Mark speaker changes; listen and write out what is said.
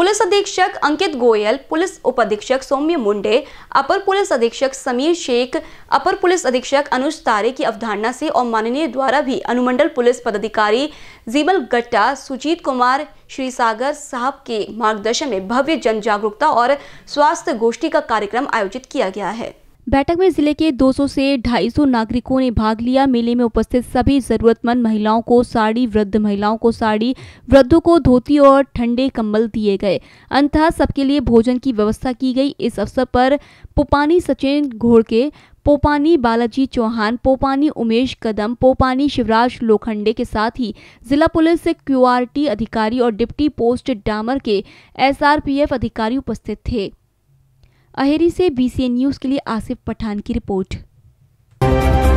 Speaker 1: police अधीक्षक अंकित Goyal police उप अधीक्षक सौम्य मुंडे अपर पुलिस अधीक्षक समीर शेख अपर पुलिस अधीक्षक अनुज तारे की अवधारणा से और माननीय द्वारा भी अनुमंडल पुलिस पदाधिकारी जीमल गट्टा सुजीत कुमार श्री सागर साहब के मार्गदर्शन में भव्य जन जागरूकता और स्वास्थ्य गोष्ठी का कार्यक्रम आयोजित किया गया है बैठक में जिले के 200 से 250 नागरिकों ने भाग लिया मेले में उपस्थित सभी जरूरतमंद महिलाओं को साड़ी वृद्ध महिलाओं को साड़ी वृद्धों को धोती और ठंडे कंबल दिए गए अंततः सबके लिए भोजन की व्यवस्था की गई इस अवसर पर पोपानी सचिन घोड़के पोपानी बालाजी चौहान पोपानी उमेश कदम पोपानी शिवराज लोखंडे के साथ ही जिला पुलिस क्यूआरटी अधिकारी और डिप्टी पोस्ट डामर के एस अधिकारी उपस्थित थे अहेरी से बीसीएन न्यूज़ के लिए आसिफ पठान की रिपोर्ट